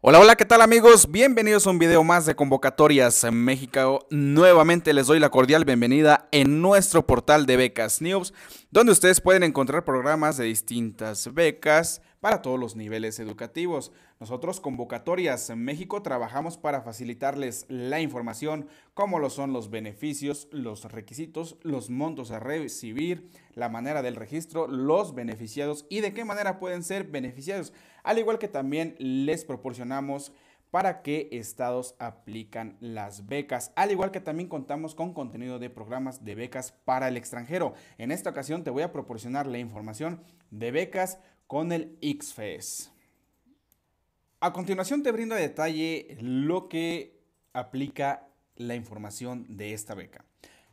Hola, hola, ¿qué tal amigos? Bienvenidos a un video más de Convocatorias en México. Nuevamente les doy la cordial bienvenida en nuestro portal de Becas News, donde ustedes pueden encontrar programas de distintas becas, para todos los niveles educativos. Nosotros, Convocatorias en México, trabajamos para facilitarles la información, como lo son los beneficios, los requisitos, los montos a recibir, la manera del registro, los beneficiados y de qué manera pueden ser beneficiados. Al igual que también les proporcionamos para qué estados aplican las becas, al igual que también contamos con contenido de programas de becas para el extranjero. En esta ocasión te voy a proporcionar la información de becas con el XFES. A continuación te brindo a detalle lo que aplica la información de esta beca.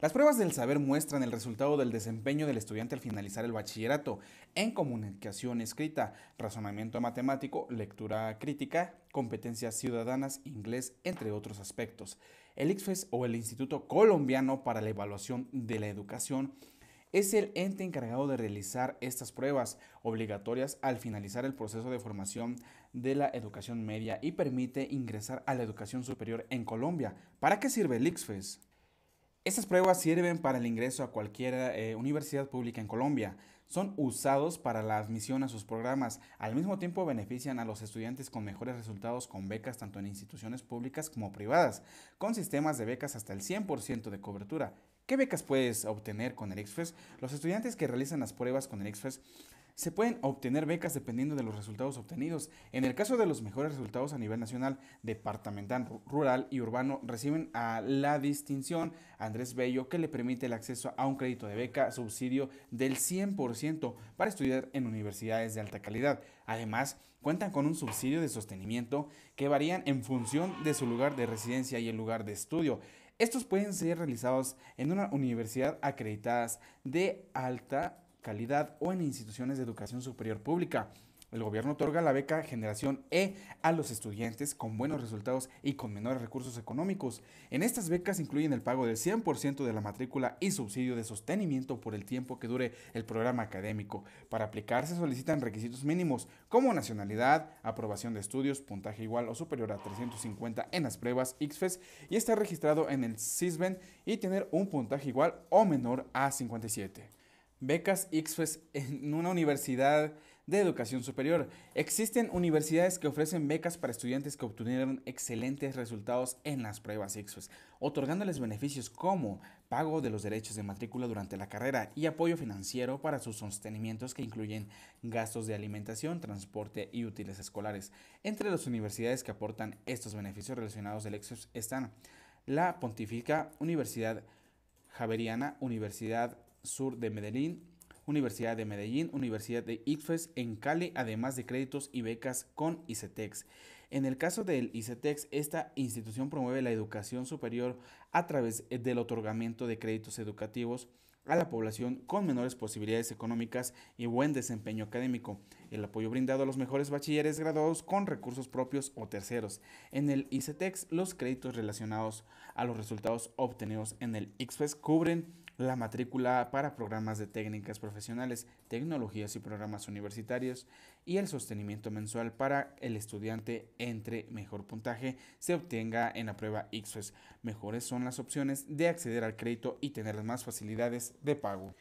Las pruebas del saber muestran el resultado del desempeño del estudiante al finalizar el bachillerato en comunicación escrita, razonamiento matemático, lectura crítica, competencias ciudadanas, inglés, entre otros aspectos. El ICFES o el Instituto Colombiano para la Evaluación de la Educación es el ente encargado de realizar estas pruebas obligatorias al finalizar el proceso de formación de la educación media y permite ingresar a la educación superior en Colombia. ¿Para qué sirve el ICFES? Estas pruebas sirven para el ingreso a cualquier eh, universidad pública en Colombia. Son usados para la admisión a sus programas. Al mismo tiempo benefician a los estudiantes con mejores resultados con becas tanto en instituciones públicas como privadas, con sistemas de becas hasta el 100% de cobertura. ¿Qué becas puedes obtener con el Express? Los estudiantes que realizan las pruebas con el Express se pueden obtener becas dependiendo de los resultados obtenidos. En el caso de los mejores resultados a nivel nacional, departamental, rural y urbano, reciben a la distinción Andrés Bello que le permite el acceso a un crédito de beca subsidio del 100% para estudiar en universidades de alta calidad. Además, cuentan con un subsidio de sostenimiento que varían en función de su lugar de residencia y el lugar de estudio. Estos pueden ser realizados en una universidad acreditadas de alta calidad o en instituciones de educación superior pública. El gobierno otorga la beca Generación E a los estudiantes con buenos resultados y con menores recursos económicos. En estas becas incluyen el pago del 100% de la matrícula y subsidio de sostenimiento por el tiempo que dure el programa académico. Para aplicarse solicitan requisitos mínimos como nacionalidad, aprobación de estudios, puntaje igual o superior a 350 en las pruebas ICFES y estar registrado en el CISBEN y tener un puntaje igual o menor a 57 becas ICFES en una universidad de educación superior. Existen universidades que ofrecen becas para estudiantes que obtuvieron excelentes resultados en las pruebas ICFES, otorgándoles beneficios como pago de los derechos de matrícula durante la carrera y apoyo financiero para sus sostenimientos que incluyen gastos de alimentación, transporte y útiles escolares. Entre las universidades que aportan estos beneficios relacionados del ICFES están la Pontificia Universidad Javeriana, Universidad Sur de Medellín, Universidad de Medellín, Universidad de ICFES en Cali, además de créditos y becas con ICETEX. En el caso del ICETEX, esta institución promueve la educación superior a través eh, del otorgamiento de créditos educativos a la población con menores posibilidades económicas y buen desempeño académico, el apoyo brindado a los mejores bachilleres graduados con recursos propios o terceros. En el ICTex, los créditos relacionados a los resultados obtenidos en el ICFES cubren la matrícula para programas de técnicas profesionales, tecnologías y programas universitarios y el sostenimiento mensual para el estudiante entre mejor puntaje se obtenga en la prueba Ixos. Mejores son las opciones de acceder al crédito y tener más facilidades de pago.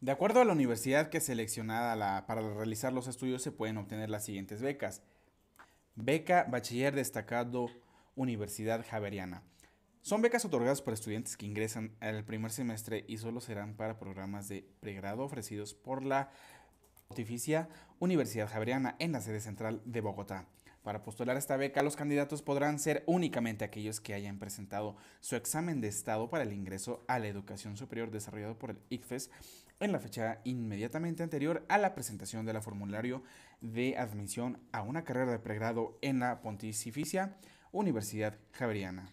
De acuerdo a la universidad que es seleccionada para realizar los estudios se pueden obtener las siguientes becas. Beca Bachiller Destacado Universidad Javeriana. Son becas otorgadas por estudiantes que ingresan al primer semestre y solo serán para programas de pregrado ofrecidos por la Pontificia Universidad Javeriana en la sede central de Bogotá. Para postular esta beca, los candidatos podrán ser únicamente aquellos que hayan presentado su examen de estado para el ingreso a la educación superior desarrollado por el ICFES en la fecha inmediatamente anterior a la presentación del formulario de admisión a una carrera de pregrado en la Pontificia Universidad Javeriana.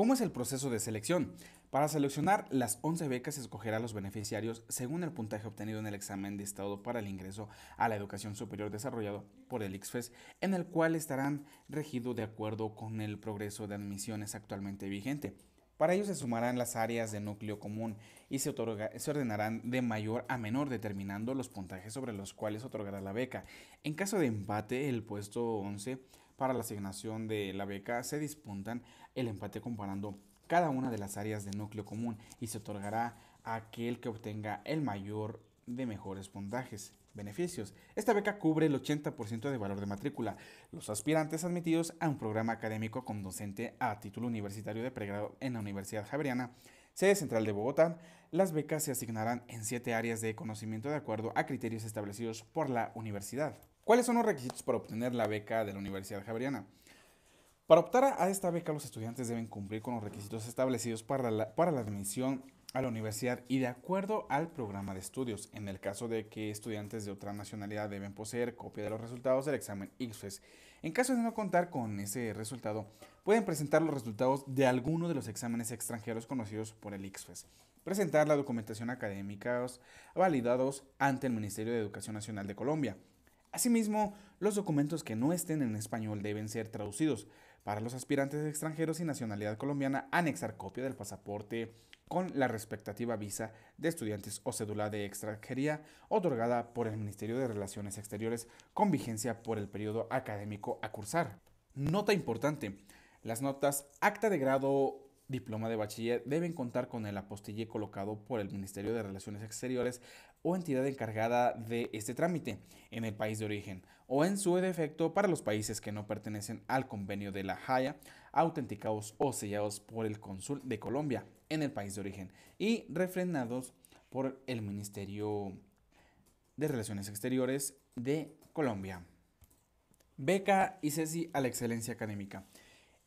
¿Cómo es el proceso de selección? Para seleccionar las 11 becas se escogerá a los beneficiarios según el puntaje obtenido en el examen de estado para el ingreso a la educación superior desarrollado por el ICFES, en el cual estarán regidos de acuerdo con el progreso de admisiones actualmente vigente. Para ello se sumarán las áreas de núcleo común y se, se, ordenarán de mayor a menor determinando los puntajes sobre los cuales otorgará la beca. En caso de empate, el puesto 11 para la asignación de la beca se disputan el empate comparando cada una de las áreas de núcleo común y se otorgará a aquel que obtenga el mayor de mejores puntajes. Beneficios. Esta beca cubre el 80% de valor de matrícula. Los aspirantes admitidos a un programa académico con docente a título universitario de pregrado en la Universidad Javeriana, sede central de Bogotá, las becas se asignarán en siete áreas de conocimiento de acuerdo a criterios establecidos por la universidad. ¿Cuáles son los requisitos para obtener la beca de la Universidad Javeriana? Para optar a esta beca, los estudiantes deben cumplir con los requisitos establecidos para la, admisión a la universidad y de acuerdo al programa de estudios. En el caso de que estudiantes de otra nacionalidad deben poseer copia de los resultados del examen ICFES. En caso de no contar con ese resultado, pueden presentar los resultados de alguno de los exámenes extranjeros conocidos por el ICFES. Presentar la documentación académica validados ante el Ministerio de Educación Nacional de Colombia. Asimismo, los documentos que no estén en español deben ser traducidos. Para los aspirantes extranjeros y nacionalidad colombiana, anexar copia del pasaporte con la respectiva visa de estudiantes o cédula de extranjería otorgada por el Ministerio de Relaciones Exteriores con vigencia por el periodo académico a cursar. Nota importante, las notas acta de grado diploma de bachiller deben contar con el apostille colocado por el Ministerio de Relaciones Exteriores o entidad encargada de este trámite en el país de origen o en su defecto para los países que no pertenecen al convenio de la Haya, autenticados o sellados por el cónsul de Colombia en el país de origen y refrenados por el Ministerio de Relaciones Exteriores de Colombia. Beca y CECI a la excelencia académica.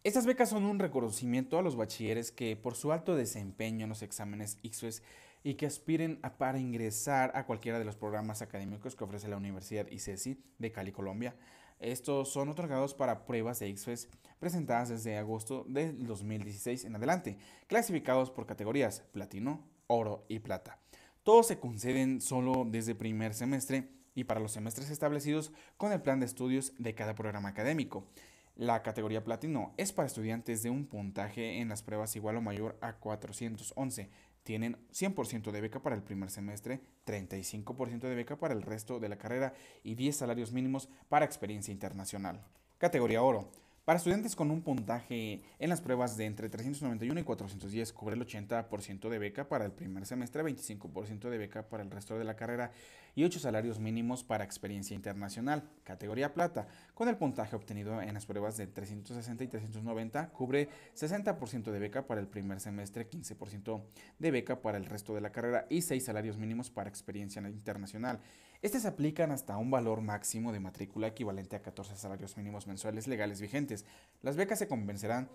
Estas becas son un reconocimiento a los bachilleres que por su alto desempeño en los exámenes Ixues y que aspiren a, para ingresar a cualquiera de los programas académicos que ofrece la Universidad ICESI e de Cali, Colombia. Estos son otorgados para pruebas de XFES presentadas desde agosto del 2016 en adelante, clasificados por categorías platino, oro y plata. Todos se conceden solo desde primer semestre y para los semestres establecidos con el plan de estudios de cada programa académico. La categoría platino es para estudiantes de un puntaje en las pruebas igual o mayor a 411 tienen 100% de beca para el primer semestre, 35% de beca para el resto de la carrera y 10 salarios mínimos para experiencia internacional. Categoría oro. Para estudiantes con un puntaje en las pruebas de entre 391 y 410, cubre el 80% de beca para el primer semestre, 25% de beca para el resto de la carrera y 8 salarios mínimos para experiencia internacional, categoría plata. Con el puntaje obtenido en las pruebas de 360 y 390, cubre 60% de beca para el primer semestre, 15% de beca para el resto de la carrera y 6 salarios mínimos para experiencia internacional. Estas aplican hasta un valor máximo de matrícula equivalente a 14 salarios mínimos mensuales legales vigentes. Las becas se convencerán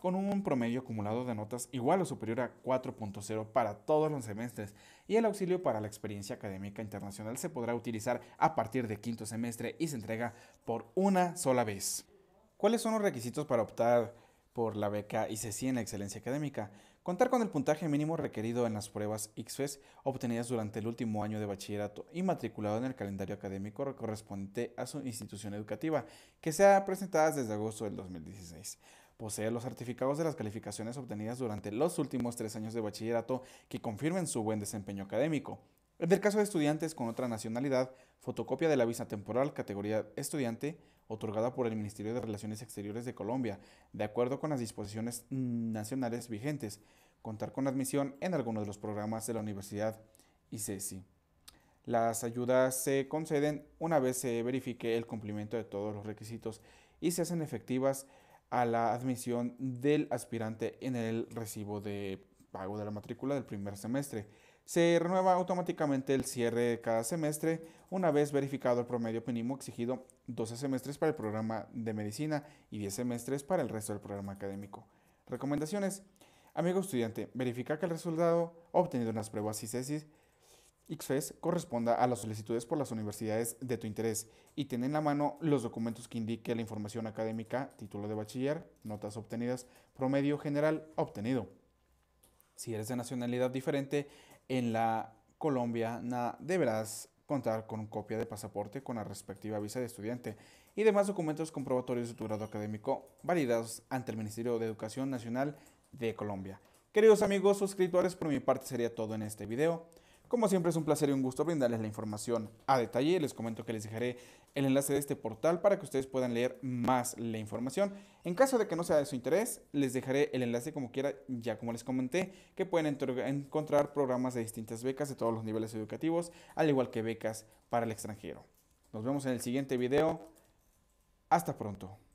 con un promedio acumulado de notas igual o superior a 4.0 para todos los semestres y el auxilio para la experiencia académica internacional se podrá utilizar a partir de quinto semestre y se entrega por una sola vez. ¿Cuáles son los requisitos para optar por la beca ICC en la excelencia académica? Contar con el puntaje mínimo requerido en las pruebas ICFES obtenidas durante el último año de bachillerato y matriculado en el calendario académico correspondiente a su institución educativa, que sea presentada desde agosto del 2016. Posee los certificados de las calificaciones obtenidas durante los últimos tres años de bachillerato que confirmen su buen desempeño académico. En el caso de estudiantes con otra nacionalidad, fotocopia de la visa temporal categoría estudiante otorgada por el Ministerio de Relaciones Exteriores de Colombia, de acuerdo con las disposiciones nacionales vigentes, contar con admisión en alguno de los programas de la universidad y e ICESI. Las ayudas se conceden una vez se verifique el cumplimiento de todos los requisitos y se hacen efectivas a la admisión del aspirante en el recibo de pago de la matrícula del primer semestre se renueva automáticamente el cierre de cada semestre una vez verificado el promedio mínimo exigido 12 semestres para el programa de medicina y 10 semestres para el resto del programa académico. Recomendaciones. Amigo estudiante, verifica que el resultado obtenido en las pruebas y XFES corresponda a las solicitudes por las universidades de tu interés y ten en la mano los documentos que indique la información académica, título de bachiller, notas obtenidas, promedio general obtenido. Si eres de nacionalidad diferente, en la Colombia deberás contar con copia de pasaporte con la respectiva visa de estudiante y demás documentos comprobatorios de tu grado académico validados ante el Ministerio de Educación Nacional de Colombia. Queridos amigos suscriptores, por mi parte sería todo en este video. Como siempre es un placer y un gusto brindarles la información a detalle. Les comento que les dejaré el enlace de este portal para que ustedes puedan leer más la información. En caso de que no sea de su interés, les dejaré el enlace como quiera, ya como les comenté, que pueden encontrar programas de distintas becas de todos los niveles educativos, al igual que becas para el extranjero. Nos vemos en el siguiente video. Hasta pronto.